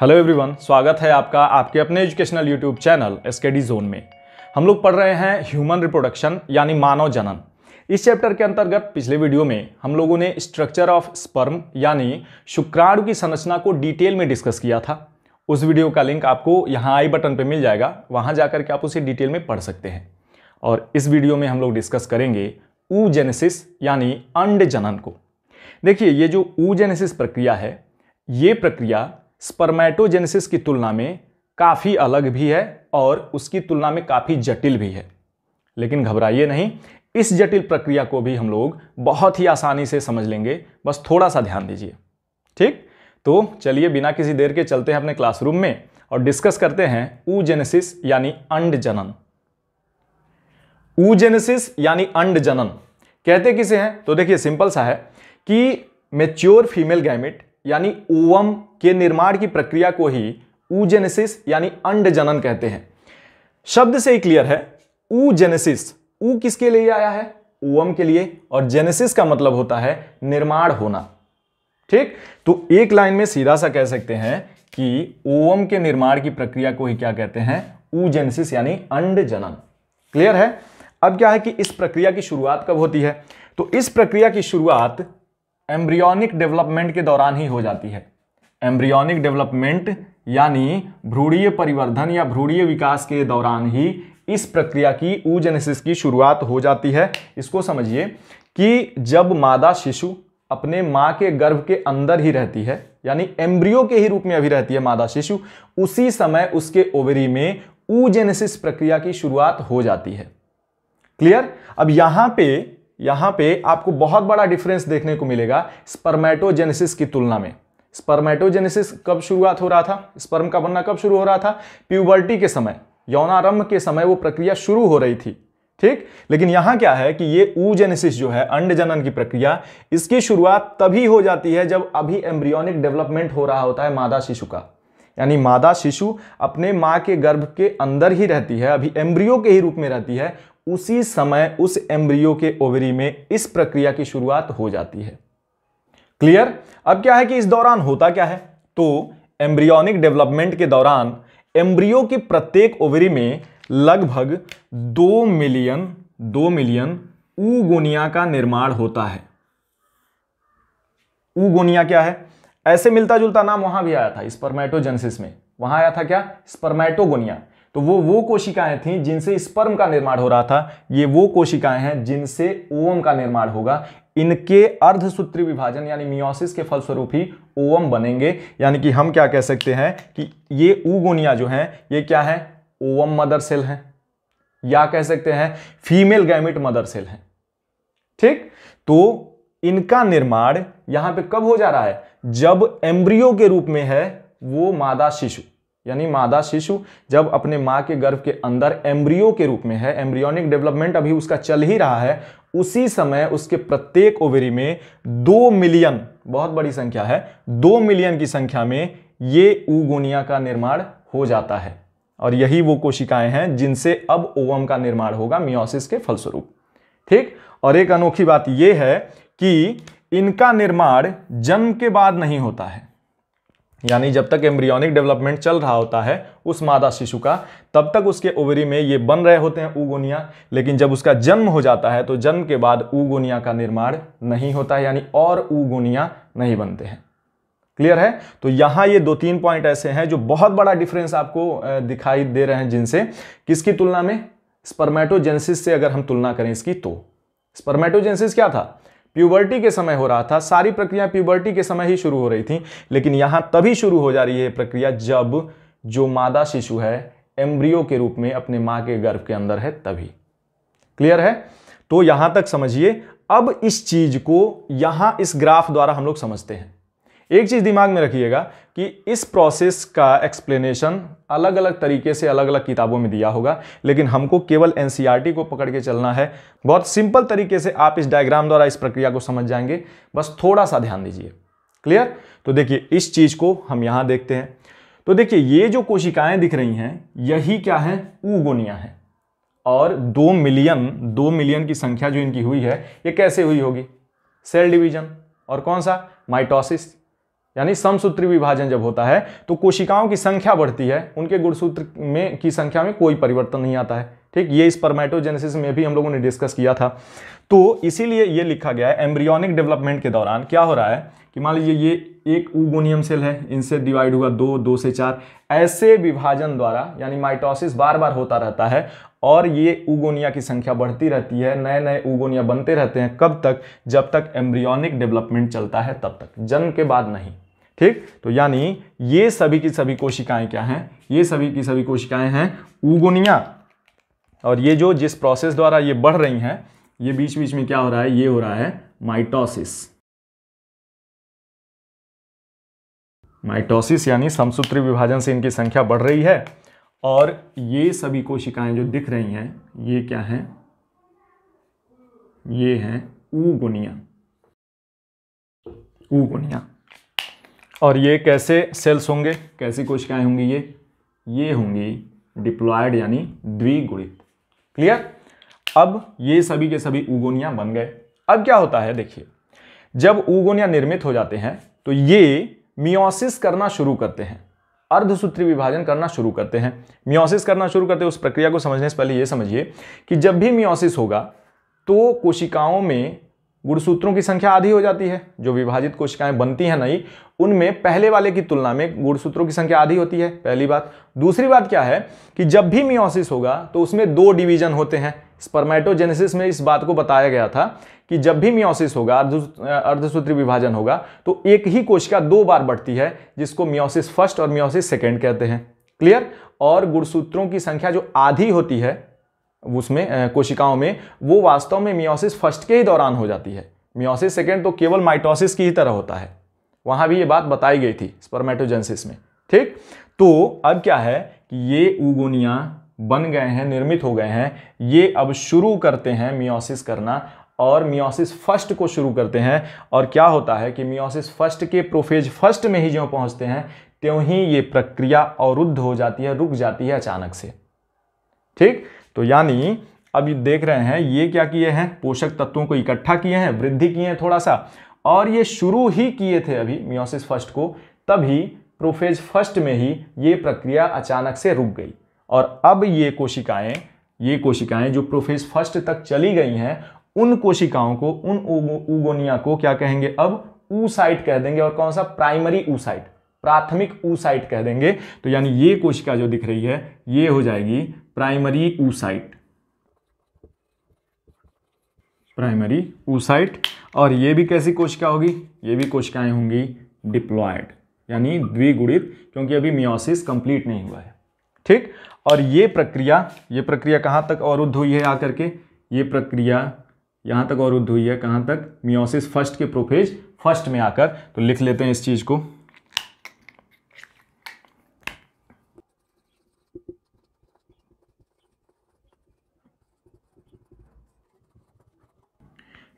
hello everyone स्वागत है आपका आपके अपने educational YouTube channel S zone में हम लोग पढ़ रहे हैं ह्यूमन रिप्रोडक्शन यानी मानव जनन इस चैप्टर के अंतर्गत पिछले वीडियो में हम लोगों ने स्ट्रक्चर ऑफ स्पर्म यानी शुक्राणु की संरचना को डिटेल में डिस्कस किया था उस वीडियो का लिंक आपको यहाँ आई बटन पर मिल जाएगा वहाँ जा के आप उसे डिटेल में पढ़ सकते हैं और इस वीडियो में हम लोग डिस्कस करेंगे ऊ जेनेसिस यानी अंड जनन को देखिए ये जो ऊ जेनेसिस प्रक्रिया है ये प्रक्रिया स्पर्मेटोजेनेसिस की तुलना में काफ़ी अलग भी है और उसकी तुलना में काफ़ी जटिल भी है लेकिन घबराइए नहीं इस जटिल प्रक्रिया को भी हम लोग बहुत ही आसानी से समझ लेंगे बस थोड़ा सा ध्यान दीजिए ठीक तो चलिए बिना किसी देर के चलते हैं अपने क्लासरूम में और डिस्कस करते हैं ऊजेनेसिस यानी अंड जनन ऊजेनेसिस यानी अंड जनन कहते किसे हैं तो देखिए सिंपल सा है कि मेच्योर फीमेल गैमिट यानी ओवम के निर्माण की प्रक्रिया को ही ऊजेनेसिस यानी अंड जनन कहते हैं शब्द से ही क्लियर है ऊजेनेसिस ऊ किसके लिए आया है ओवम के लिए और जेनेसिस का मतलब होता है निर्माण होना ठीक तो एक लाइन में सीधा सा कह सकते हैं कि ओवम के निर्माण की प्रक्रिया को ही क्या कहते हैं ऊजेनेसिस यानी अंड जनन क्लियर है अब क्या है कि इस प्रक्रिया की शुरुआत कब होती है तो इस प्रक्रिया की शुरुआत एम्ब्रियोनिक डेवलपमेंट के दौरान ही हो जाती है एम्ब्रियोनिक डेवलपमेंट यानी भ्रूणीय परिवर्धन या भ्रूणीय विकास के दौरान ही इस प्रक्रिया की ऊजेनेसिस की शुरुआत हो जाती है इसको समझिए कि जब मादा शिशु अपने माँ के गर्भ के अंदर ही रहती है यानी एम्ब्रियो के ही रूप में अभी रहती है मादा शिशु उसी समय उसके ओवरी में ऊजेनेसिस प्रक्रिया की शुरुआत हो जाती है क्लियर अब यहां पे यहाँ पे आपको बहुत बड़ा डिफरेंस देखने को मिलेगा स्पर्मेटोजेनेसिस की तुलना में स्पर्मेटोजेनेसिस कब शुरुआत हो रहा था स्पर्म का बनना कब शुरू हो रहा था प्यूबर्टी के समय यौनारंभ के समय वो प्रक्रिया शुरू हो रही थी ठीक लेकिन यहाँ क्या है कि ये ऊजेनेसिस जो है अंड जनन की प्रक्रिया इसकी शुरुआत तभी हो जाती है जब अभी एम्ब्रियोनिक डेवलपमेंट हो रहा होता है मादा शिशु का यानी मादा शिशु अपने माँ के गर्भ के अंदर ही रहती है अभी एम्ब्रियो के ही रूप में रहती है उसी समय उस एम्ब्रियो के ओवरी में इस प्रक्रिया की शुरुआत हो जाती है क्लियर अब क्या है कि इस दौरान होता क्या है तो एम्ब्रियोनिक डेवलपमेंट के दौरान एम्ब्रियो की प्रत्येक ओवरी में लगभग दो मिलियन दो मिलियन ऊगुनिया का निर्माण होता है ऊगुनिया क्या है ऐसे मिलता जुलता नाम वहां भी आया था स्पर्मेटोजेंसिस में वहां आया था क्या स्पर्मेटोगोनिया तो वो वो कोशिकाएं थी जिनसे स्पर्म का निर्माण हो रहा था ये वो कोशिकाएं हैं जिनसे ओवम का निर्माण होगा इनके अर्धसूत्री विभाजन यानी मियोसिस के फलस्वरूप ही ओवम बनेंगे यानी कि हम क्या कह सकते हैं कि ये ऊगोनिया जो हैं ये क्या है ओवम मदर सेल हैं या कह सकते हैं फीमेल गैमिट मदर सेल हैं ठीक तो इनका निर्माण यहां पे कब हो जा रहा है जब एम्ब्रियो के रूप में है वो मादा शिशु यानी मादा शिशु जब अपने माँ के गर्भ के अंदर एम्ब्रियो के रूप में है एम्ब्रियोनिक डेवलपमेंट अभी उसका चल ही रहा है उसी समय उसके प्रत्येक ओवरी में दो मिलियन बहुत बड़ी संख्या है दो मिलियन की संख्या में ये ऊगोनिया का निर्माण हो जाता है और यही वो कोशिकाएं हैं जिनसे अब ओवम का निर्माण होगा मियोसिस के फलस्वरूप ठीक और एक अनोखी बात यह है कि इनका निर्माण जन्म के बाद नहीं होता है यानी जब तक एम्ब्रियोनिक डेवलपमेंट चल रहा होता है उस मादा शिशु का तब तक उसके ओवरी में ये बन रहे होते हैं ऊगोनिया लेकिन जब उसका जन्म हो जाता है तो जन्म के बाद ऊगोनिया का निर्माण नहीं होता है यानी और ऊगोनिया नहीं बनते हैं क्लियर है तो यहाँ ये दो तीन पॉइंट ऐसे हैं जो बहुत बड़ा डिफरेंस आपको दिखाई दे रहे हैं जिनसे किसकी तुलना में स्पर्मेटोजेंसिस से अगर हम तुलना करें इसकी तो स्पर्मेटोजेंसिस क्या था प्यूबर्टी के समय हो रहा था सारी प्रक्रिया प्यूबर्टी के समय ही शुरू हो रही थी लेकिन यहाँ तभी शुरू हो जा रही है प्रक्रिया जब जो मादा शिशु है एम्ब्रियो के रूप में अपने माँ के गर्भ के अंदर है तभी क्लियर है तो यहां तक समझिए अब इस चीज को यहां इस ग्राफ द्वारा हम लोग समझते हैं एक चीज़ दिमाग में रखिएगा कि इस प्रोसेस का एक्सप्लेनेशन अलग अलग तरीके से अलग अलग किताबों में दिया होगा लेकिन हमको केवल एन e को पकड़ के चलना है बहुत सिंपल तरीके से आप इस डायग्राम द्वारा इस प्रक्रिया को समझ जाएंगे बस थोड़ा सा ध्यान दीजिए क्लियर तो देखिए इस चीज़ को हम यहाँ देखते हैं तो देखिए ये जो कोशिकाएं दिख रही हैं यही क्या है ऊगोनिया है और दो मिलियन दो मिलियन की संख्या जो इनकी हुई है ये कैसे हुई होगी सेल डिवीजन और कौन सा माइटोसिस यानी समसूत्री विभाजन जब होता है तो कोशिकाओं की संख्या बढ़ती है उनके गुणसूत्र में की संख्या में कोई परिवर्तन नहीं आता है ठीक ये इस परमाइटोजेनेसिस में भी हम लोगों ने डिस्कस किया था तो इसीलिए ये लिखा गया है एम्ब्रियोनिक डेवलपमेंट के दौरान क्या हो रहा है कि मान लीजिए ये एक उगोनियम सेल है इनसे डिवाइड हुआ दो दो से चार ऐसे विभाजन द्वारा यानी माइटोसिस बार बार होता रहता है और ये उगोनिया की संख्या बढ़ती रहती है नए नए उगोनिया बनते रहते हैं कब तक जब तक एम्ब्रियोनिक डेवलपमेंट चलता है तब तक जन्म के बाद नहीं ठीक तो यानी ये सभी की सभी कोशिकाएं क्या हैं ये सभी की सभी कोशिकाएं हैं उगुनिया और ये जो जिस प्रोसेस द्वारा ये बढ़ रही हैं ये बीच बीच में क्या हो रहा है ये हो रहा है माइटोसिस माइटोसिस यानी समसूत्री विभाजन से इनकी संख्या बढ़ रही है और ये सभी कोशिकाएं जो दिख रही हैं ये क्या हैं ये हैं ऊगुनिया ऊगुनिया और ये कैसे सेल्स होंगे कैसी कोशिकाएं होंगी ये ये होंगी डिप्लॉयड यानी द्विगुणित क्लियर अब ये सभी के सभी उगोनिया बन गए अब क्या होता है देखिए जब उगोनिया निर्मित हो जाते हैं तो ये मियोसिस करना शुरू करते हैं अर्धसूत्री विभाजन करना शुरू करते हैं मियोसिस करना शुरू करते हैं उस प्रक्रिया को समझने से पहले ये समझिए कि जब भी मियोसिस होगा तो कोशिकाओं में गुणसूत्रों की संख्या आधी हो जाती है जो विभाजित कोशिकाएं बनती हैं नई उनमें पहले वाले की तुलना में गुणसूत्रों की संख्या आधी होती है पहली बात दूसरी बात क्या है कि जब भी मियोसिस होगा तो उसमें दो डिवीजन होते हैं स्पर्मेटोजेनेसिस में इस बात को बताया गया था कि जब भी मियोसिस होगा अर्धसूत्री विभाजन होगा तो एक ही कोशिका दो बार बढ़ती है जिसको मियोसिस फर्स्ट और मियोसिस सेकेंड कहते हैं क्लियर और गुणसूत्रों की संख्या जो आधी होती है उसमें कोशिकाओं में वो वास्तव में मियोसिस फर्स्ट के ही दौरान हो जाती है मियोसिस सेकेंड तो केवल माइटोसिस की ही तरह होता है वहाँ भी ये बात बताई गई थी स्पर्मेटोजेंसिस में ठीक तो अब क्या है कि ये उगोनिया बन गए हैं निर्मित हो गए हैं ये अब शुरू करते हैं मियोसिस करना और मियोसिस फर्स्ट को शुरू करते हैं और क्या होता है कि मियोसिस फर्स्ट के प्रोफेज फर्स्ट में ही जो पहुँचते हैं त्यों ही ये प्रक्रिया अवरुद्ध हो जाती है रुक जाती है अचानक से ठीक तो यानी अब ये देख रहे हैं ये क्या किए हैं पोषक तत्वों को इकट्ठा किए हैं वृद्धि किए हैं थोड़ा सा और ये शुरू ही किए थे अभी मियोसिस फर्स्ट को तभी प्रोफेज फर्स्ट में ही ये प्रक्रिया अचानक से रुक गई और अब ये कोशिकाएं ये कोशिकाएं जो प्रोफेज फर्स्ट तक चली गई हैं उन कोशिकाओं को उन उगोनिया को क्या कहेंगे अब ऊसाइट कह देंगे और कौन सा प्राइमरी ऊसाइट प्राथमिक ऊसाइट कह देंगे तो यानी ये कोशिका जो दिख रही है ये हो जाएगी प्राइमरी ऊसाइट प्राइमरी ऊसाइट और ये भी कैसी कोशिका होगी ये भी कोशिकाएं होंगी डिप्लॉयड यानी द्विगुणित क्योंकि अभी मियोसिस कंप्लीट नहीं हुआ है ठीक और ये प्रक्रिया ये प्रक्रिया कहाँ तक अवरुद्ध हुई है आकर के ये प्रक्रिया यहाँ तक अवरुद्ध हुई है कहाँ तक मियोसिस फर्स्ट के प्रोफेज फर्स्ट में आकर तो लिख लेते हैं इस चीज़ को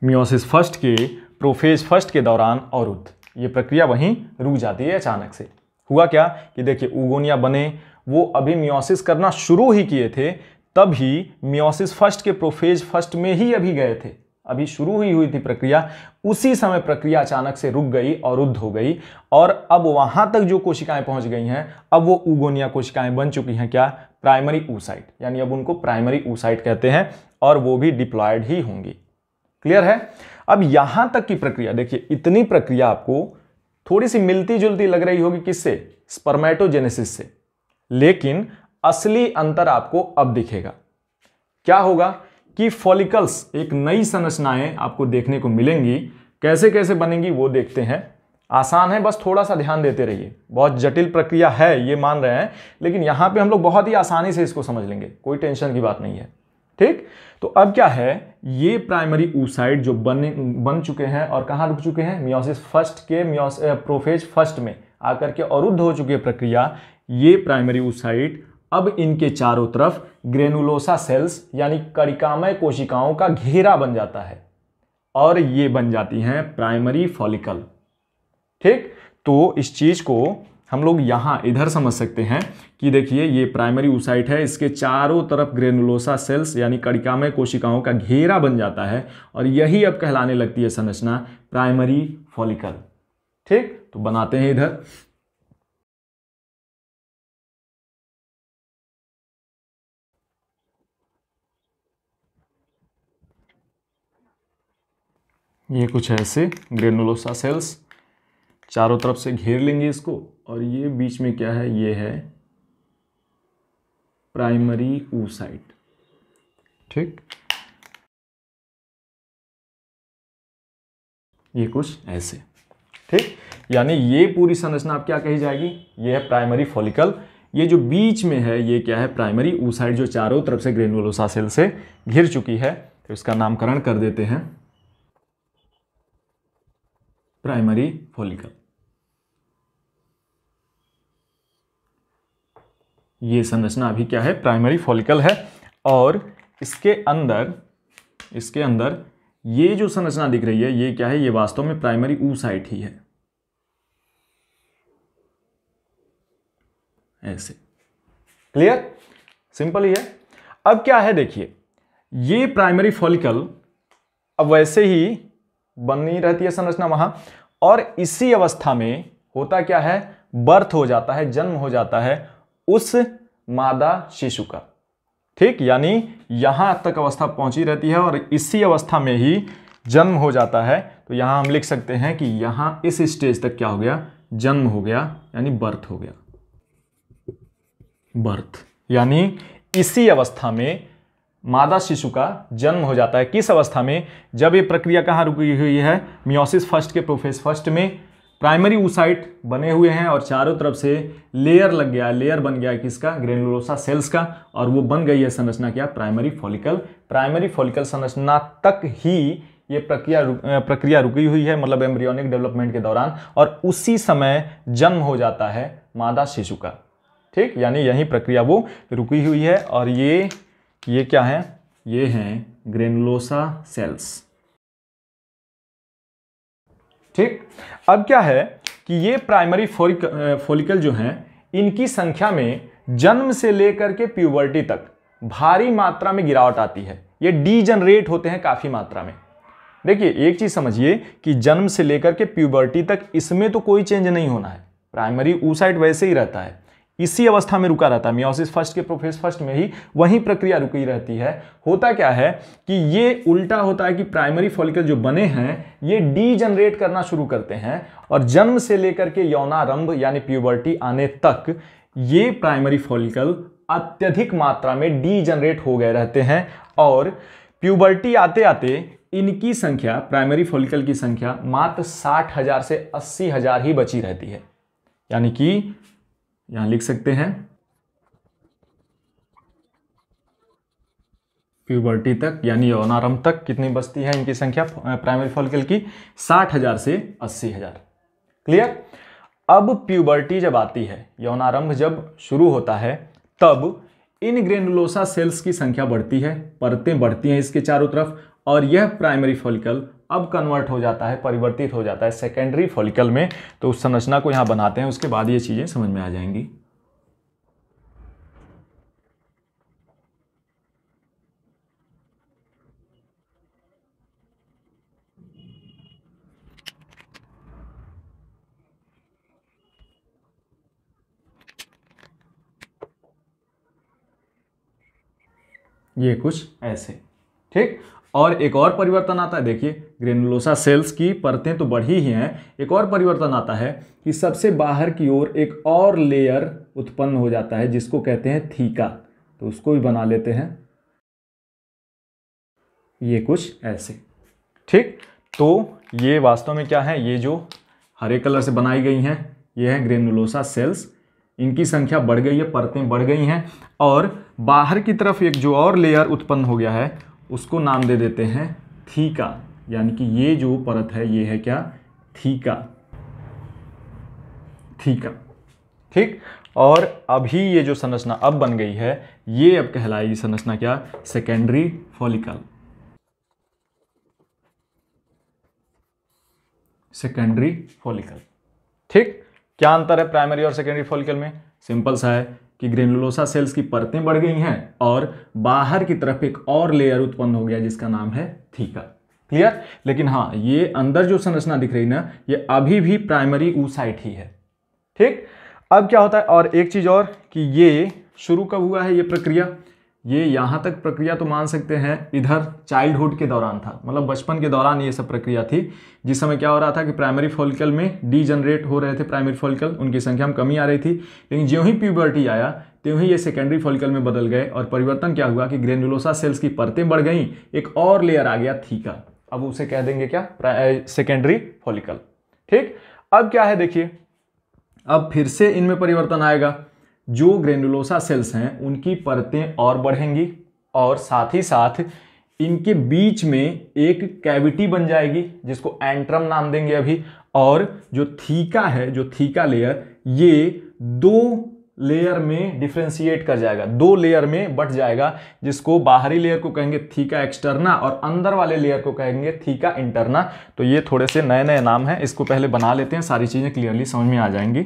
मियोसिस फर्स्ट के प्रोफेज फर्स्ट के दौरान अवरुद्ध ये प्रक्रिया वहीं रुक जाती है अचानक से हुआ क्या कि देखिए उगोनिया बने वो अभी मियोसिस करना शुरू ही किए थे तब ही मियोसिस फर्स्ट के प्रोफेज फर्स्ट में ही अभी गए थे अभी शुरू ही हुई थी प्रक्रिया उसी समय प्रक्रिया अचानक से रुक गई और रुद्ध हो गई और अब वहाँ तक जो कोशिकाएं पहुँच गई हैं अब वो उगोनिया कोशिकाएं बन चुकी हैं क्या प्राइमरी ऊसाइट यानी अब उनको प्राइमरी ऊसाइट कहते हैं और वो भी डिप्लॉयड ही होंगी क्लियर है अब यहां तक की प्रक्रिया देखिए इतनी प्रक्रिया आपको थोड़ी सी मिलती जुलती लग रही होगी किससे स्पर्मेटोजेनेसिस से लेकिन असली अंतर आपको अब दिखेगा क्या होगा कि फॉलिकल्स एक नई संरचनाएं आपको देखने को मिलेंगी कैसे कैसे बनेंगी वो देखते हैं आसान है बस थोड़ा सा ध्यान देते रहिए बहुत जटिल प्रक्रिया है ये मान रहे हैं लेकिन यहाँ पे हम लोग बहुत ही आसानी से इसको समझ लेंगे कोई टेंशन की बात नहीं है ठीक तो अब क्या है ये प्राइमरी ऊसाइड जो बने बन चुके हैं और कहाँ रुक चुके हैं मियोसिस फर्स्ट के मियोस प्रोफेज फर्स्ट में आकर के अवरुद्ध हो चुकी है प्रक्रिया ये प्राइमरी ऊसाइड अब इनके चारों तरफ ग्रेनुलोसा सेल्स यानी कड़िकामय कोशिकाओं का घेरा बन जाता है और ये बन जाती हैं प्राइमरी फॉलिकल ठीक तो इस चीज़ को हम लोग यहाँ इधर समझ सकते हैं कि देखिए ये प्राइमरी ऊसाइट है इसके चारों तरफ ग्रेनुलोसा सेल्स यानी कड़िका में कोशिकाओं का घेरा बन जाता है और यही अब कहलाने लगती है संरचना प्राइमरी फॉलिकल ठीक तो बनाते हैं इधर ये कुछ ऐसे ग्रेनुलोसा सेल्स चारों तरफ से घेर लेंगे इसको और ये बीच में क्या है ये है प्राइमरी ऊसाइट ठीक ये कुछ ऐसे ठीक यानी ये पूरी संरचना आप क्या कही जाएगी ये है प्राइमरी फॉलिकल ये जो बीच में है ये क्या है प्राइमरी ऊसाइट जो चारों तरफ से ग्रेनुलोसा सेल से घिर चुकी है तो इसका नामकरण कर देते हैं प्राइमरी फॉलिकल ये संरचना अभी क्या है प्राइमरी फॉलिकल है और इसके अंदर इसके अंदर ये जो संरचना दिख रही है ये क्या है ये वास्तव में प्राइमरी ऊ साइट ही है ऐसे क्लियर सिंपल ही है अब क्या है देखिए ये प्राइमरी फॉलिकल अब वैसे ही बननी रहती है संरचना वहां और इसी अवस्था में होता क्या है बर्थ हो जाता है जन्म हो जाता है उस मादा शिशु का ठीक यानी यहां तक अवस्था पहुंची रहती है और इसी अवस्था में ही जन्म हो जाता है तो यहां हम लिख सकते हैं कि यहां इस स्टेज तक क्या हो गया जन्म हो गया यानी बर्थ हो गया बर्थ यानी इसी अवस्था में मादा शिशु का जन्म हो जाता है किस अवस्था में जब ये प्रक्रिया कहां रुकी हुई है मियोसिस फर्स्ट के प्रोफेस फर्स्ट में प्राइमरी ऊसाइट बने हुए हैं और चारों तरफ से लेयर लग गया लेयर बन गया किसका ग्रेनुलोसा सेल्स का और वो बन गई है संरचना क्या प्राइमरी फॉलिकल प्राइमरी फॉलिकल संरचना तक ही ये प्रक्रिया रुक, प्रक्रिया रुकी हुई है मतलब एम्ब्रियोनिक डेवलपमेंट के दौरान और उसी समय जन्म हो जाता है मादा शिशु का ठीक यानी यही प्रक्रिया वो रुकी हुई है और ये ये क्या है ये हैं ग्रेनुलोसा सेल्स ठीक अब क्या है कि ये प्राइमरी फोलिक फोलिकल जो हैं इनकी संख्या में जन्म से लेकर के प्यूबर्टी तक भारी मात्रा में गिरावट आती है ये डीजनरेट होते हैं काफ़ी मात्रा में देखिए एक चीज़ समझिए कि जन्म से लेकर के प्यूबर्टी तक इसमें तो कोई चेंज नहीं होना है प्राइमरी ऊ साइड वैसे ही रहता है इसी अवस्था में रुका रहता है मियोसिस फर्स्ट के प्रोफेस फर्स्ट में ही वही प्रक्रिया रुकी रहती है होता क्या है कि ये उल्टा होता है कि प्राइमरी फॉलिकल जो बने हैं ये डी जनरेट करना शुरू करते हैं और जन्म से लेकर के यौनारंभ यानी प्यूबर्टी आने तक ये प्राइमरी फॉलिकल अत्यधिक मात्रा में डी जनरेट हो गए रहते हैं और प्यूबर्टी आते आते इनकी संख्या प्राइमरी फॉलिकल की संख्या मात्र साठ हजार से अस्सी हजार ही बची रहती है यानी कि यहां लिख सकते हैं प्यूबर्टी तक यानी यौनारंभ तक कितनी बस्ती है इनकी संख्या प्राइमरी फॉलिकल की साठ हजार से अस्सी हजार क्लियर अब प्यूबर्टी जब आती है यौनारंभ जब शुरू होता है तब इन ग्रेनुलोसा सेल्स की संख्या बढ़ती है परतें बढ़ती हैं इसके चारों तरफ और यह प्राइमरी फॉलिकल अब कन्वर्ट हो जाता है परिवर्तित हो जाता है सेकेंडरी फॉलिकल में तो उस संरचना को यहाँ बनाते हैं उसके बाद ये चीज़ें समझ में आ जाएंगी ये कुछ ऐसे ठीक और एक और परिवर्तन आता है देखिए ग्रेनुलोसा सेल्स की परतें तो बढ़ी ही हैं एक और परिवर्तन आता है कि सबसे बाहर की ओर एक और लेयर उत्पन्न हो जाता है जिसको कहते हैं थीका तो उसको भी बना लेते हैं ये कुछ ऐसे ठीक तो ये वास्तव में क्या है ये जो हरे कलर से बनाई गई हैं ये हैं ग्रेनुलोसा सेल्स इनकी संख्या बढ़ गई है परतें बढ़ गई हैं और बाहर की तरफ एक जो और लेयर उत्पन्न हो गया है उसको नाम दे देते हैं थीका यानी कि ये जो परत है ये है क्या थीका थीका ठीक और अभी ये जो संरचना अब बन गई है ये अब कहलाएगी संरचना क्या सेकेंडरी फॉलिकल सेकेंडरी फॉलिकल ठीक क्या अंतर है प्राइमरी और सेकेंडरी फॉलिकल में सिंपल सा है कि ग्रेनुलोसा सेल्स की परतें बढ़ गई हैं और बाहर की तरफ एक और लेयर उत्पन्न हो गया जिसका नाम है थीका क्लियर लेकिन हाँ ये अंदर जो संरचना दिख रही ना ये अभी भी प्राइमरी ऊसाइट ही है ठीक अब क्या होता है और एक चीज़ और कि ये शुरू कब हुआ है ये प्रक्रिया ये यहाँ तक प्रक्रिया तो मान सकते हैं इधर चाइल्डहुड के दौरान था मतलब बचपन के दौरान ये सब प्रक्रिया थी जिस समय क्या हो रहा था कि प्राइमरी फॉलिकल में डी जनरेट हो रहे थे प्राइमरी फॉलिकल उनकी संख्या में कमी आ रही थी लेकिन ज्यों ही प्यूबर्टी आया त्यों ही ये सेकेंडरी फॉलिकल में बदल गए और परिवर्तन क्या हुआ कि ग्रेनुलोसा सेल्स की परतें बढ़ गईं एक और लेयर आ गया थीका अब उसे कह देंगे क्या सेकेंडरी फॉलिकल ठीक अब क्या है देखिए अब फिर से इनमें परिवर्तन आएगा जो ग्रेनुलोसा सेल्स हैं उनकी परतें और बढ़ेंगी और साथ ही साथ इनके बीच में एक कैविटी बन जाएगी जिसको एंट्रम नाम देंगे अभी और जो थीका है जो थीका लेयर ये दो लेयर में डिफ्रेंशिएट कर जाएगा दो लेयर में बट जाएगा जिसको बाहरी लेयर को कहेंगे थीका एक्सटर्ना और अंदर वाले लेयर को कहेंगे थीका इंटरना तो ये थोड़े से नए नए नाम हैं इसको पहले बना लेते हैं सारी चीज़ें क्लियरली समझ में आ जाएंगी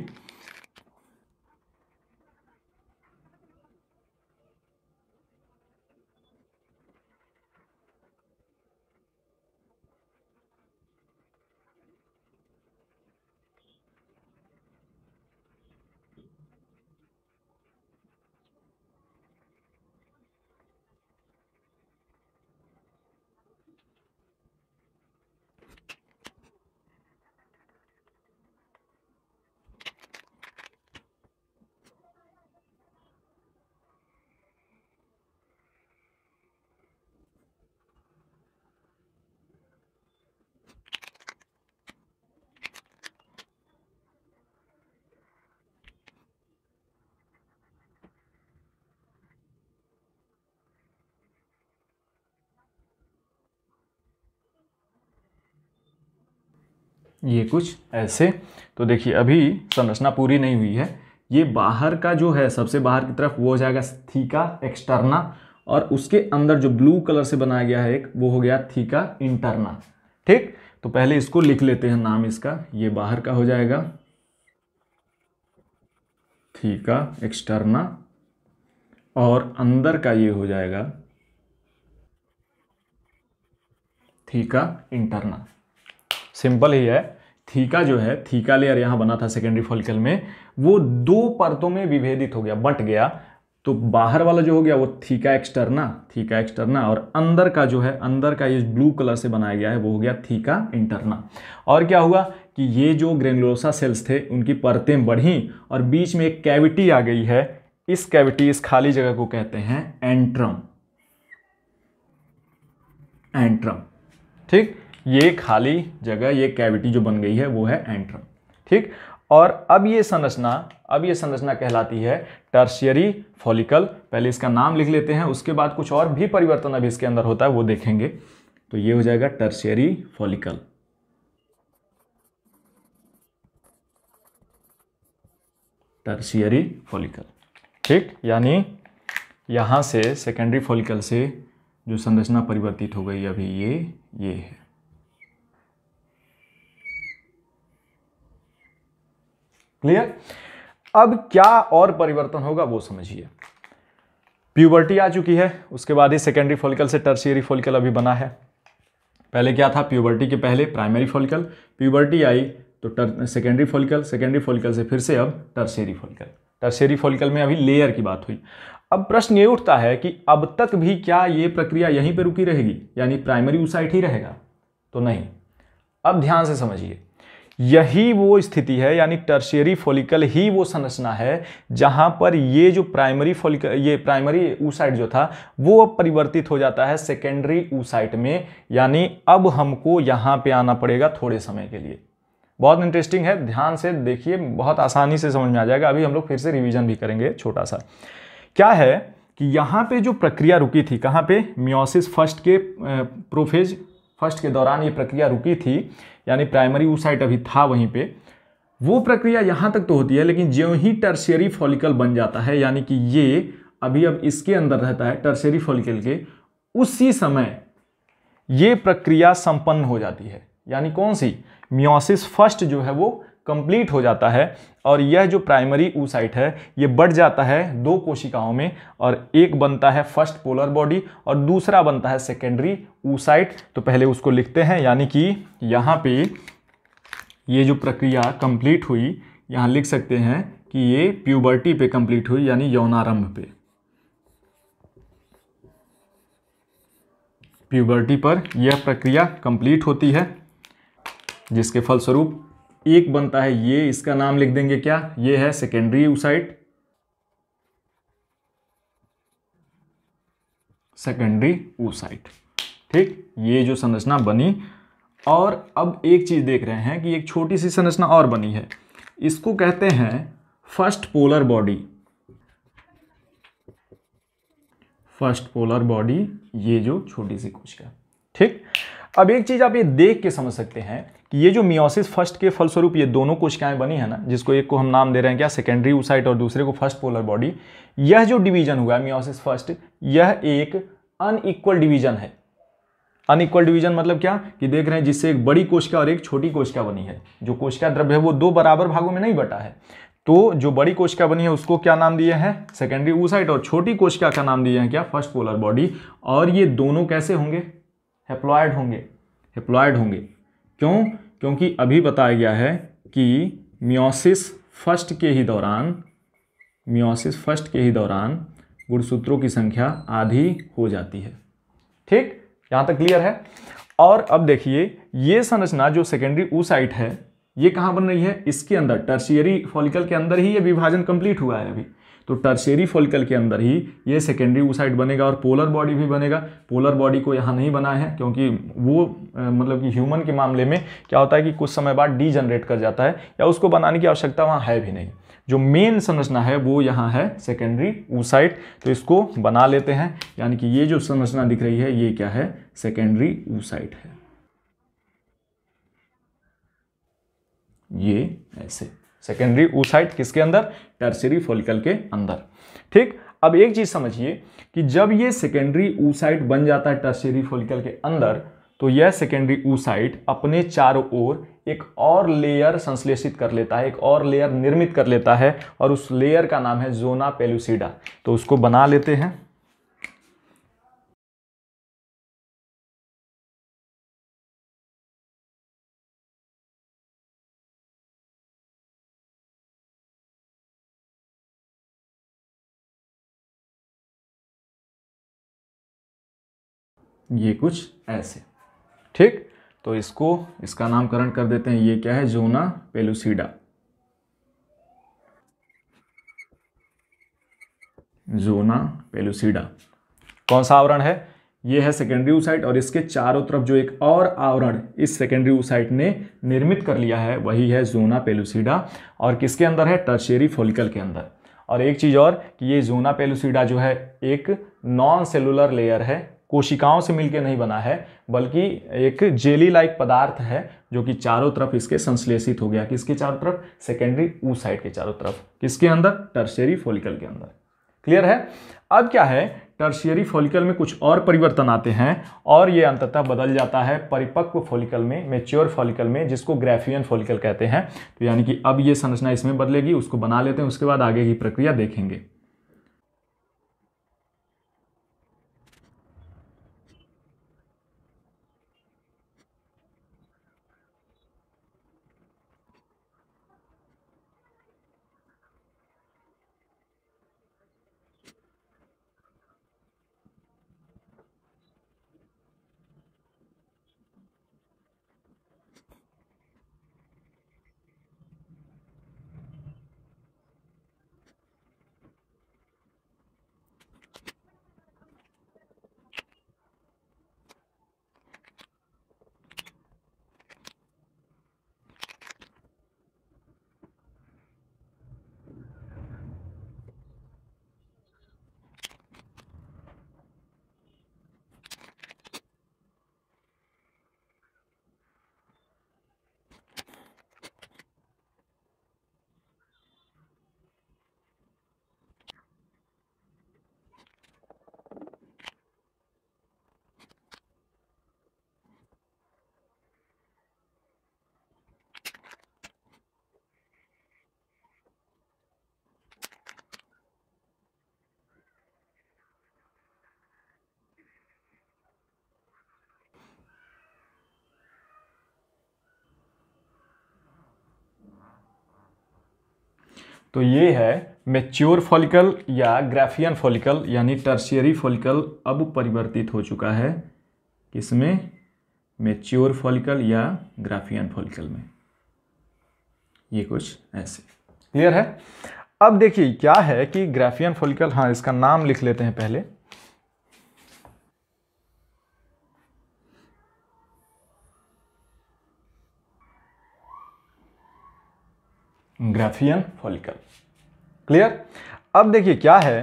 ये कुछ ऐसे तो देखिए अभी संरचना पूरी नहीं हुई है ये बाहर का जो है सबसे बाहर की तरफ वो हो जाएगा थीका एक्सटर्ना और उसके अंदर जो ब्लू कलर से बनाया गया है एक वो हो गया थीका इंटरना ठीक तो पहले इसको लिख लेते हैं नाम इसका ये बाहर का हो जाएगा थीका एक्सटर्ना और अंदर का ये हो जाएगा थीका इंटरना सिंपल ही है थीका जो है थीका लेयर यहाँ बना था सेकेंडरी फॉलिकल में वो दो परतों में विभेदित हो गया बट गया तो बाहर वाला जो हो गया वो थीका एक्सटर्ना थीका एक्सटर्ना और अंदर का जो है अंदर का ये ब्लू कलर से बनाया गया है वो हो गया थीका इंटरना और क्या हुआ कि ये जो ग्रेनुलोसा सेल्स थे उनकी परतें बढ़ी और बीच में एक कैविटी आ गई है इस कैविटी इस खाली जगह को कहते हैं एंट्रम एंट्रम ठीक ये खाली जगह ये कैविटी जो बन गई है वो है एंट्रम ठीक और अब ये संरचना अब ये संरचना कहलाती है टर्शियरी फॉलिकल पहले इसका नाम लिख लेते हैं उसके बाद कुछ और भी परिवर्तन अभी इसके अंदर होता है वो देखेंगे तो ये हो जाएगा टर्शियरी फॉलिकल टर्शियरी फॉलिकल ठीक यानी यहां से सेकेंडरी फॉलिकल से जो संरचना परिवर्तित हो गई अभी ये ये है क्लियर अब क्या और परिवर्तन होगा वो समझिए प्यूबर्टी आ चुकी है उसके बाद ही सेकेंडरी फॉलिकल से टर्सियरी फॉलिकल अभी बना है पहले क्या था प्यूबर्टी के पहले प्राइमरी फॉलिकल प्यूबर्टी आई तो सेकेंडरी फॉलिकल सेकेंडरी फॉलिकल से फिर से अब टर्सियरी फॉलिकल टर्सियरी फॉलिकल में अभी लेयर की बात हुई अब प्रश्न ये उठता है कि अब तक भी क्या ये प्रक्रिया यहीं पर रुकी रहेगी यानी प्राइमरी उसाइट ही रहेगा तो नहीं अब ध्यान से समझिए यही वो स्थिति है यानी टर्शियरी फॉलिकल ही वो संरचना है जहाँ पर ये जो प्राइमरी फॉलिकल ये प्राइमरी ऊसाइट जो था वो अब परिवर्तित हो जाता है सेकेंडरी ऊसाइट में यानी अब हमको यहाँ पे आना पड़ेगा थोड़े समय के लिए बहुत इंटरेस्टिंग है ध्यान से देखिए बहुत आसानी से समझ में आ जाएगा अभी हम लोग फिर से रिविजन भी करेंगे छोटा सा क्या है कि यहाँ पे जो प्रक्रिया रुकी थी कहाँ पे म्योसिस फर्स्ट के प्रोफेज फर्स्ट के दौरान ये प्रक्रिया रुकी थी यानी प्राइमरी साइट अभी था वहीं पे वो प्रक्रिया यहाँ तक तो होती है लेकिन ज्यों ही टर्शियरी फॉलिकल बन जाता है यानी कि ये अभी अब इसके अंदर रहता है टर्शियरी फॉलिकल के उसी समय ये प्रक्रिया संपन्न हो जाती है यानी कौन सी म्योसिस फर्स्ट जो है वो कंप्लीट हो जाता है और यह जो प्राइमरी ऊसाइट है यह बढ़ जाता है दो कोशिकाओं में और एक बनता है फर्स्ट पोलर बॉडी और दूसरा बनता है सेकेंडरी ऊसाइट तो पहले उसको लिखते हैं यानी कि यहाँ पे ये जो प्रक्रिया कंप्लीट हुई यहाँ लिख सकते हैं कि ये प्यूबर्टी पे कंप्लीट हुई यानी यौनारंभ पे प्यूबर्टी पर यह प्रक्रिया कंप्लीट होती है जिसके फलस्वरूप एक बनता है ये इसका नाम लिख देंगे क्या ये है सेकेंडरी यूसाइट सेकेंडरी ऊसाइट ठीक ये जो संरचना बनी और अब एक चीज़ देख रहे हैं कि एक छोटी सी संरचना और बनी है इसको कहते हैं first polar body first polar body ये जो छोटी सी कुछ है ठीक अब एक चीज़ आप ये देख के समझ सकते हैं ये जो मियोसिस फर्स्ट के फलस्वरूप ये दोनों कोशिकाएं बनी है ना जिसको एक को हम नाम दे रहे हैं क्या सेकेंडरी ऊसाइट और दूसरे को फर्स्ट पोलर बॉडी यह जो डिवीजन हुआ है मियोसिस फर्स्ट यह एक अनइक्वल डिवीजन है अनइक्वल डिवीजन मतलब क्या कि देख रहे हैं जिससे एक बड़ी कोशिका और एक छोटी कोशिका बनी है जो कोशिका द्रव्य है वो दो बराबर भागों में नहीं बटा है तो जो बड़ी कोशिका बनी है उसको क्या नाम दिए हैं सेकेंडरी ऊसाइट और छोटी कोशिका का नाम दिए हैं क्या फर्स्ट पोलर बॉडी और ये दोनों कैसे होंगे हेप्लॉयड होंगे हेप्लॉयड होंगे क्यों क्योंकि अभी बताया गया है कि म्योसिस फर्स्ट के ही दौरान म्योसिस फर्स्ट के ही दौरान गुणसूत्रों की संख्या आधी हो जाती है ठीक यहाँ तक क्लियर है और अब देखिए ये संरचना जो सेकेंडरी ऊ साइट है ये कहाँ बन रही है इसके अंदर टर्शियरी फॉलिकल के अंदर ही ये विभाजन कंप्लीट हुआ है अभी तो टर्शेरी फोलिकल के अंदर ही ये सेकेंडरी ऊसाइट बनेगा और पोलर बॉडी भी बनेगा पोलर बॉडी को यहाँ नहीं बनाया है क्योंकि वो मतलब कि ह्यूमन के मामले में क्या होता है कि कुछ समय बाद डीजनरेट कर जाता है या उसको बनाने की आवश्यकता वहाँ है भी नहीं जो मेन संरचना है वो यहाँ है सेकेंडरी ऊसाइट तो इसको बना लेते हैं यानी कि ये जो संरचना दिख रही है ये क्या है सेकेंडरी ऊसाइट है ये ऐसे सेकेंडरी ऊसाइट किसके अंदर टर्सरी फोलिकल के अंदर ठीक अब एक चीज़ समझिए कि जब ये सेकेंडरी ऊसाइट बन जाता है टर्सरी फोलिकल के अंदर तो यह सेकेंडरी ऊसाइट अपने चारों ओर एक और लेयर संश्लेषित कर लेता है एक और लेयर निर्मित कर लेता है और उस लेयर का नाम है जोना पेलुसीडा तो उसको बना लेते हैं ये कुछ ऐसे ठीक तो इसको इसका नामकरण कर देते हैं ये क्या है जोना पेलुसीडा जोना पेलुसिडा कौन सा आवरण है ये है सेकेंडरी ऊसाइट और इसके चारों तरफ जो एक और आवरण इस सेकेंडरी उइट ने निर्मित कर लिया है वही है जोना पेलुसिडा और किसके अंदर है टर्शेरी फोलिकल के अंदर और एक चीज़ और कि ये जोना पेलुसिडा जो है एक नॉन सेलुलर लेयर है कोशिकाओं से मिलकर नहीं बना है बल्कि एक जेली लाइक पदार्थ है जो कि चारों तरफ इसके संश्लेषित हो गया किसके चारों तरफ सेकेंडरी ऊ साइड के चारों तरफ किसके अंदर टर्शियरी फोलिकल के अंदर क्लियर है अब क्या है टर्शियरी फोलिकल में कुछ और परिवर्तन आते हैं और ये अंततः बदल जाता है परिपक्व फोलिकल में मेच्योर फोलिकल में जिसको ग्रेफियन फोलिकल कहते हैं तो यानी कि अब ये संरचना इसमें बदलेगी उसको बना लेते हैं उसके बाद आगे की प्रक्रिया देखेंगे तो ये है मेच्योर फॉलिकल या ग्राफियन फॉलिकल यानी टर्शियरी फॉलिकल अब परिवर्तित हो चुका है किसमें मेच्योर फॉलिकल या ग्राफियन फॉलिकल में ये कुछ ऐसे क्लियर है अब देखिए क्या है कि ग्राफियन फॉलिकल हाँ इसका नाम लिख लेते हैं पहले ग्राफियन फॉलिकल क्लियर अब देखिए क्या है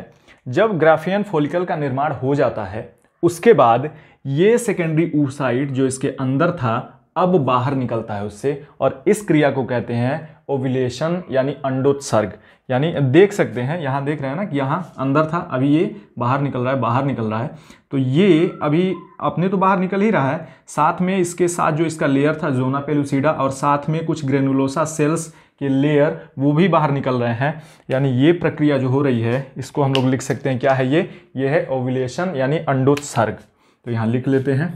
जब ग्राफियन फॉलिकल का निर्माण हो जाता है उसके बाद ये सेकेंडरी ऊसाइट जो इसके अंदर था अब बाहर निकलता है उससे और इस क्रिया को कहते हैं ओविलेशन यानी अंडोत्सर्ग यानी देख सकते हैं यहाँ देख रहे हैं ना कि यहाँ अंदर था अभी ये बाहर निकल रहा है बाहर निकल रहा है तो ये अभी अपने तो बाहर निकल ही रहा है साथ में इसके साथ जो इसका लेयर था जोना पेलुसीडा और साथ में कुछ ग्रेनुलोसा सेल्स के लेयर वो भी बाहर निकल रहे हैं यानी ये प्रक्रिया जो हो रही है इसको हम लोग लिख सकते हैं क्या है ये ये है ओविलेशन यानी अंडोत्सर्ग तो यहाँ लिख लेते हैं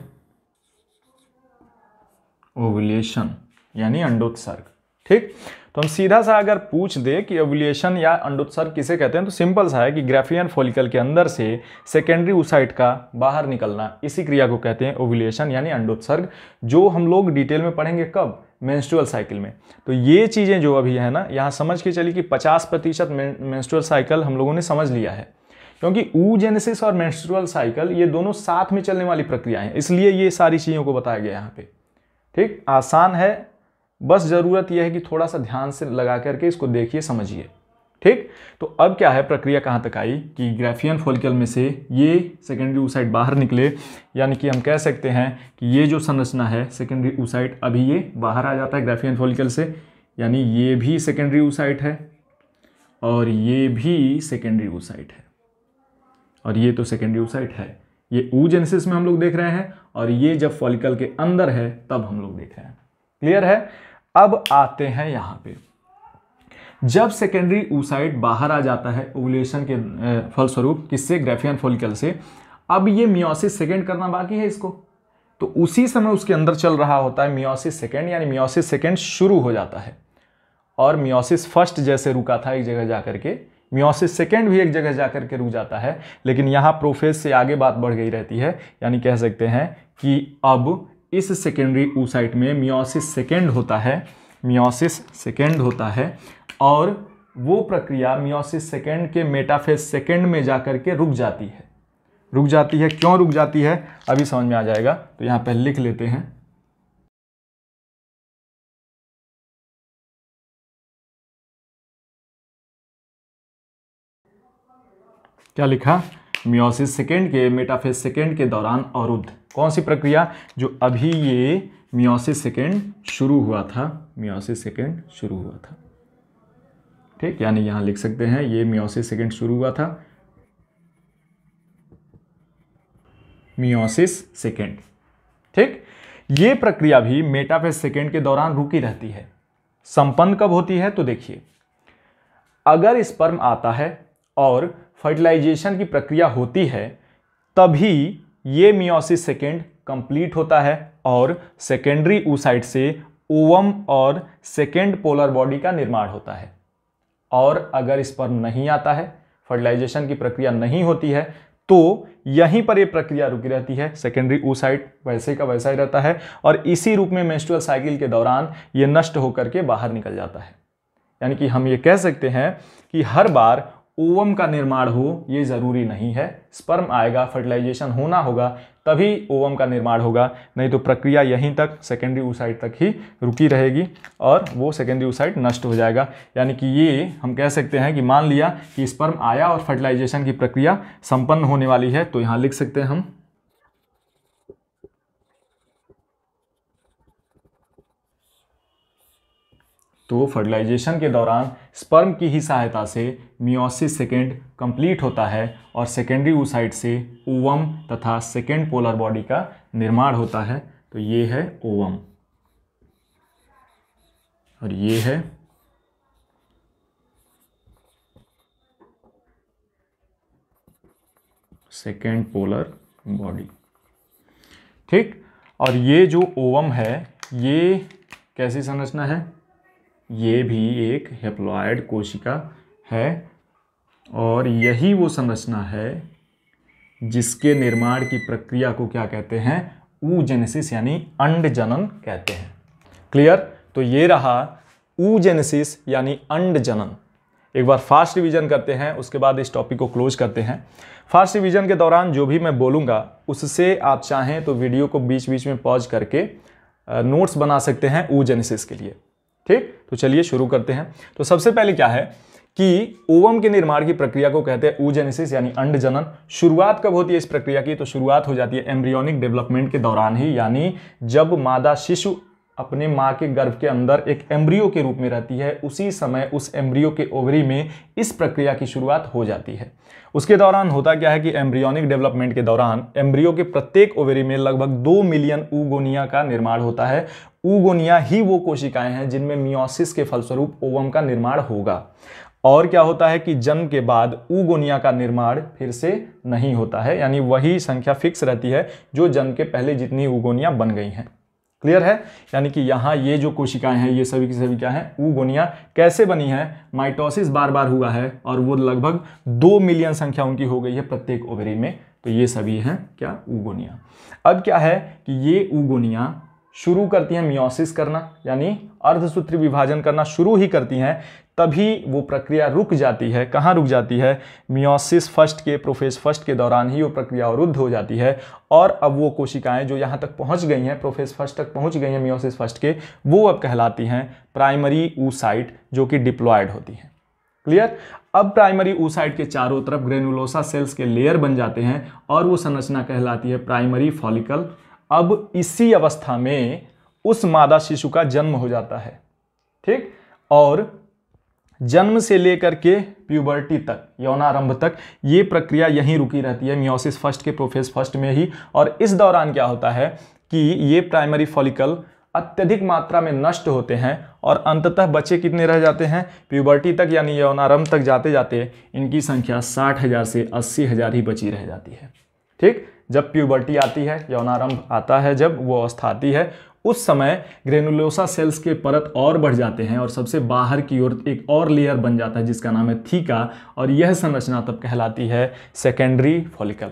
ओविलेशन यानी अंडोत्सर्ग ठीक तो हम सीधा सा अगर पूछ दे कि ओविलेशन या अंडोत्सर्ग किसे कहते हैं तो सिंपल सा है कि ग्राफियन फोलिकल के अंदर से सेकेंडरी उसाइट का बाहर निकलना इसी क्रिया को कहते हैं ओवुलेशन यानी अंडोत्सर्ग जो हम लोग डिटेल में पढ़ेंगे कब मेंस्ट्रुअल साइकिल में तो ये चीज़ें जो अभी है ना यहाँ समझ के चली कि 50 प्रतिशत मेंस्ट्रुअल साइकिल हम लोगों ने समझ लिया है क्योंकि ऊजेनेसिस और मेंस्ट्रुअल साइकिल ये दोनों साथ में चलने वाली प्रक्रियाएं हैं इसलिए ये सारी चीज़ों को बताया गया यहाँ पे ठीक आसान है बस ज़रूरत यह है कि थोड़ा सा ध्यान से लगा करके इसको देखिए समझिए ठीक तो अब क्या है प्रक्रिया कहाँ तक आई कि ग्राफियन फोलिकल में से ये सेकेंडरी ऊसाइट बाहर निकले यानी कि हम कह सकते हैं कि ये जो संरचना है सेकेंडरी ऊसाइट अभी ये बाहर आ जाता है ग्रेफियन फोलिकल से यानी ये भी सेकेंडरी ऊसाइट है और ये भी सेकेंडरी ऊसाइट है और ये तो सेकेंडरी ऊसाइट है ये ऊजेंसिस में हम लोग देख रहे हैं और ये जब फॉलिकल के अंदर है तब हम लोग देख रहे हैं क्लियर है अब आते हैं यहाँ पे जब सेकेंडरी ऊसाइड बाहर आ जाता है ओवुलेशन के फलस्वरूप किससे ग्रेफियन फोलिकल से अब ये मियोसिस सेकेंड करना बाकी है इसको तो उसी समय उसके अंदर चल रहा होता है मियोसिस सेकेंड यानी मियोसिस सेकेंड शुरू हो जाता है और मियोसिस फर्स्ट जैसे रुका था एक जगह जा करके मियोसिस सेकेंड भी एक जगह जा करके रुक जाता है लेकिन यहाँ प्रोफेस से आगे बात बढ़ गई रहती है यानी कह सकते हैं कि अब इस सेकेंडरी ऊसाइट में मियोसिस सेकेंड होता है मियोसिस सेकेंड होता है और वो प्रक्रिया मियोसिस सेकेंड के मेटाफेज सेकेंड में जा कर के रुक जाती है रुक जाती है क्यों रुक जाती है अभी समझ में आ जाएगा तो यहाँ पर लिख लेते हैं क्या लिखा मियोसिस सेकेंड के मेटाफेज सेकेंड के दौरान अवरुद्ध कौन सी प्रक्रिया जो अभी ये मियोसिस सेकेंड शुरू हुआ था मियोसिस सेकेंड शुरू हुआ था ठीक यानी यहां लिख सकते हैं ये मियोसिस सेकेंड शुरू हुआ था मियोसिस सेकेंड ठीक ये प्रक्रिया भी मेटाफेस सेकेंड के दौरान रुकी रहती है संपन्न कब होती है तो देखिए अगर स्पर्म आता है और फर्टिलाइजेशन की प्रक्रिया होती है तभी ये मियोसिस सेकेंड कंप्लीट होता है और सेकेंडरी ऊसाइट से ओवम और सेकेंड पोलर बॉडी का निर्माण होता है और अगर स्पर्म नहीं आता है फर्टिलाइजेशन की प्रक्रिया नहीं होती है तो यहीं पर यह प्रक्रिया रुकी रहती है सेकेंडरी ऊसाइट वैसे का वैसा ही रहता है और इसी रूप में मेस्टुअल साइकिल के दौरान ये नष्ट होकर के बाहर निकल जाता है यानी कि हम ये कह सकते हैं कि हर बार ओवम का निर्माण हो ये ज़रूरी नहीं है स्पर्म आएगा फर्टिलाइजेशन होना होगा तभी ओवम का निर्माण होगा नहीं तो प्रक्रिया यहीं तक सेकेंडरी ऊसाइड तक ही रुकी रहेगी और वो सेकेंडरी ऊसाइड नष्ट हो जाएगा यानी कि ये हम कह सकते हैं कि मान लिया कि स्पर्म आया और फर्टिलाइजेशन की प्रक्रिया संपन्न होने वाली है तो यहाँ लिख सकते हैं हम तो फर्टिलाइजेशन के दौरान स्पर्म की ही सहायता से मियोसिस सेकेंड कंप्लीट होता है और सेकेंडरी ओसाइट से ओवम तथा सेकेंड पोलर बॉडी का निर्माण होता है तो ये है ओवम और ये है सेकेंड पोलर बॉडी ठीक और ये जो ओवम है ये कैसी संरचना है ये भी एक हेप्लॉयड कोशिका है और यही वो संरचना है जिसके निर्माण की प्रक्रिया को क्या कहते हैं ऊजेनेसिस यानी अंड जनन कहते हैं क्लियर तो ये रहा ऊजेनेसिस यानी अंड जनन एक बार फास्ट रिवीजन करते हैं उसके बाद इस टॉपिक को क्लोज करते हैं फास्ट रिवीजन के दौरान जो भी मैं बोलूँगा उससे आप चाहें तो वीडियो को बीच बीच में पॉज करके नोट्स बना सकते हैं ऊजेनेसिस के लिए ठीक तो चलिए शुरू करते हैं तो सबसे पहले क्या है कि ओवम के निर्माण की प्रक्रिया को कहते हैं ऊजेनेसिस यानी अंड जनन शुरुआत कब होती है इस प्रक्रिया की तो शुरुआत हो जाती है एम्ब्रियोनिक डेवलपमेंट के दौरान ही यानी जब मादा शिशु अपने माँ के गर्भ के अंदर एक एम्ब्रियो के रूप में रहती है उसी समय उस एम्ब्रियो के ओवरी में इस प्रक्रिया की शुरुआत हो जाती है उसके दौरान होता क्या है कि एम्ब्रियोनिक डेवलपमेंट के दौरान एम्ब्रियो के प्रत्येक ओवरी में लगभग दो मिलियन ऊगोनिया का निर्माण होता है ऊगोनिया ही वो कोशिकाएं हैं जिनमें मियोसिस के फलस्वरूप ओवम का निर्माण होगा और क्या होता है कि जन्म के बाद ऊगोनिया का निर्माण फिर से नहीं होता है यानी वही संख्या फिक्स रहती है जो जन्म के पहले जितनी ऊगोनिया बन गई हैं क्लियर है यानी कि यहाँ ये जो कोशिकाएं हैं ये सभी की सभी क्या हैं ऊगोनिया कैसे बनी है माइटोसिस बार बार हुआ है और वो लगभग दो मिलियन संख्या उनकी हो गई है प्रत्येक ओवरी में तो ये सभी हैं क्या ऊगोनिया अब क्या है कि ये ऊगोनिया शुरू करती हैं मियोसिस करना यानी अर्धसूत्री विभाजन करना शुरू ही करती हैं तभी वो प्रक्रिया रुक जाती है कहाँ रुक जाती है मियोसिस फर्स्ट के प्रोफेस फर्स्ट के दौरान ही वो प्रक्रिया अवरुद्ध हो जाती है और अब वो कोशिकाएं जो यहाँ तक पहुँच गई हैं प्रोफेस फर्स्ट तक पहुँच गई हैं मियोसिस फर्स्ट के वो अब कहलाती हैं प्राइमरी ऊसाइट जो कि डिप्लॉयड होती हैं क्लियर अब प्राइमरी ऊसाइट के चारों तरफ ग्रेनुलोसा सेल्स के लेयर बन जाते हैं और वो संरचना कहलाती है प्राइमरी फॉलिकल अब इसी अवस्था में उस मादा शिशु का जन्म हो जाता है ठीक और जन्म से लेकर के प्यूबर्टी तक यौनारंभ तक ये प्रक्रिया यहीं रुकी रहती है म्योसिस फर्स्ट के प्रोफेस फर्स्ट में ही और इस दौरान क्या होता है कि ये प्राइमरी फॉलिकल अत्यधिक मात्रा में नष्ट होते हैं और अंततः बच्चे कितने रह जाते हैं प्यूबर्टी तक यानी यौनारंभ तक जाते जाते इनकी संख्या साठ हज़ार से अस्सी हज़ार ही बची रह जाती है ठीक जब प्यूबर्टी आती है यौनारंभ आता है जब वो अवस्था आती है उस समय ग्रेनुलोसा सेल्स के परत और बढ़ जाते हैं और सबसे बाहर की ओर एक और लेयर बन जाता है जिसका नाम है थीका और यह संरचना तब कहलाती है सेकेंडरी फॉलिकल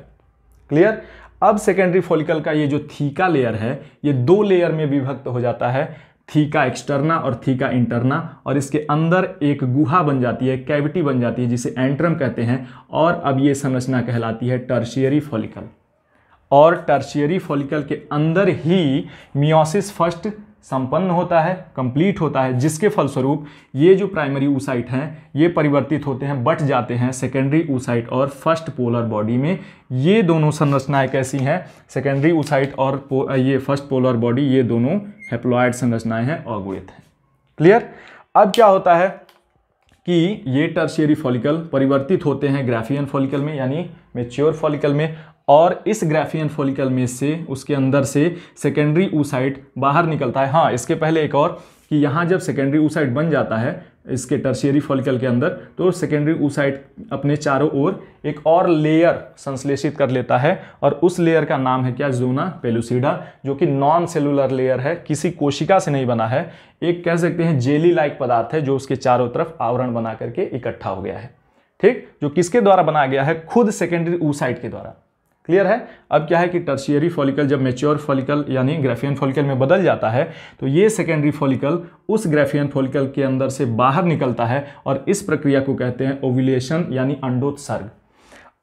क्लियर अब सेकेंडरी फॉलिकल का ये जो थीका लेयर है ये दो लेयर में विभक्त हो जाता है थीका एक्सटर्ना और थीका इंटरना और इसके अंदर एक गुहा बन जाती है कैविटी बन जाती है जिसे एंट्रम कहते हैं और अब ये संरचना कहलाती है टर्शियरी फॉलिकल और टर्शियरी फॉलिकल के अंदर ही मियोसिस फर्स्ट संपन्न होता है कंप्लीट होता है जिसके फलस्वरूप ये जो प्राइमरी ऊसाइट हैं ये परिवर्तित होते हैं बट जाते हैं सेकेंडरी ऊसाइट और फर्स्ट पोलर बॉडी में ये दोनों संरचनाएं कैसी हैं सेकेंडरी ऊसाइट और ये फर्स्ट पोलर बॉडी ये दोनों हेप्लॉयड संरचनाएं हैं अगुणित हैं क्लियर अब क्या होता है कि ये टर्शियरी फॉलिकल परिवर्तित होते हैं ग्राफियन फॉलिकल में यानी मेच्योर फॉलिकल में और इस ग्राफियन फोलिकल में से उसके अंदर से सेकेंडरी ऊसाइट बाहर निकलता है हाँ इसके पहले एक और कि यहाँ जब सेकेंडरी ऊसाइट बन जाता है इसके टर्शियरी फॉलिकल के अंदर तो सेकेंडरी ऊसाइट अपने चारों ओर एक और लेयर संश्लेषित कर लेता है और उस लेयर का नाम है क्या जोना पेलुसिडा जो कि नॉन सेलुलर लेयर है किसी कोशिका से नहीं बना है एक कह सकते हैं जेली लाइक पदार्थ है जो उसके चारों तरफ आवरण बना करके इकट्ठा हो गया है ठीक जो किसके द्वारा बनाया गया है खुद सेकेंडरी ऊसाइट के द्वारा क्लियर है अब क्या है कि टर्शियरी फॉलिकल जब मेच्योर फॉलिकल यानी ग्रेफियन फॉलिकल में बदल जाता है तो ये सेकेंडरी फॉलिकल उस ग्रेफियन फॉलिकल के अंदर से बाहर निकलता है और इस प्रक्रिया को कहते हैं ओविलेशन यानी अंडोत्सर्ग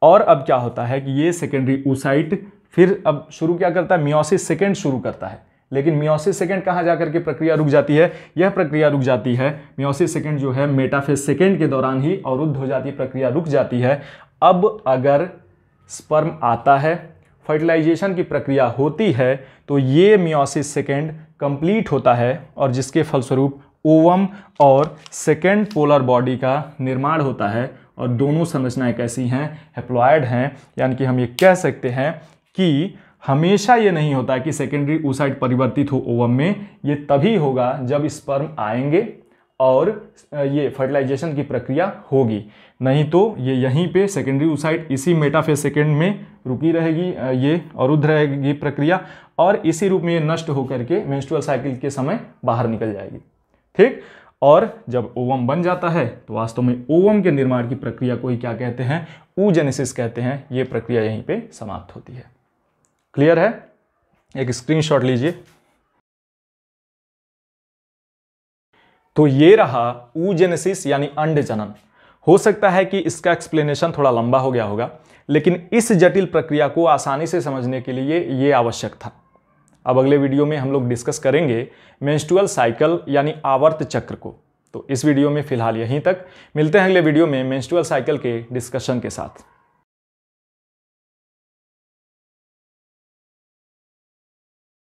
और अब क्या होता है कि ये सेकेंडरी ऊसाइट फिर अब शुरू क्या करता है मियोसिस सेकेंड शुरू करता है लेकिन मियोसिस सेकेंड कहाँ जाकर के प्रक्रिया रुक जाती है यह प्रक्रिया रुक जाती है मियोसिस सेकेंड जो है मेटाफेस सेकेंड के दौरान ही अवरुद्ध हो जाती प्रक्रिया रुक जाती है अब अगर स्पर्म आता है फर्टिलाइजेशन की प्रक्रिया होती है तो ये मियोसिस सेकेंड कंप्लीट होता है और जिसके फलस्वरूप ओवम और सेकेंड पोलर बॉडी का निर्माण होता है और दोनों संरचनाएं कैसी हैं हेप्लॉयड हैं यानी कि हम ये कह सकते हैं कि हमेशा ये नहीं होता कि सेकेंडरी ऊसाइड परिवर्तित हो ओवम में ये तभी होगा जब स्पर्म आएंगे और ये फर्टिलाइजेशन की प्रक्रिया होगी नहीं तो ये यहीं पे सेकेंडरी उसाइट इसी मेटाफेज सेकेंड में रुकी रहेगी ये अरुद्ध रहेगी प्रक्रिया और इसी रूप में ये नष्ट होकर के मेंस्ट्रुअल साइकिल के समय बाहर निकल जाएगी ठीक और जब ओवम बन जाता है तो वास्तव में ओवम के निर्माण की प्रक्रिया को ही क्या कहते हैं ऊजेनेसिस कहते हैं ये प्रक्रिया यहीं पर समाप्त होती है क्लियर है एक स्क्रीन लीजिए तो ये रहा ऊजेनेसिस यानी अंड जनन हो सकता है कि इसका एक्सप्लेनेशन थोड़ा लंबा हो गया होगा लेकिन इस जटिल प्रक्रिया को आसानी से समझने के लिए ये आवश्यक था अब अगले वीडियो में हम लोग डिस्कस करेंगे मेंस्ट्रुअल साइकिल यानी आवर्त चक्र को तो इस वीडियो में फिलहाल यहीं तक मिलते हैं अगले वीडियो में मेंस्ट्रुअल साइकिल के डिस्कशन के साथ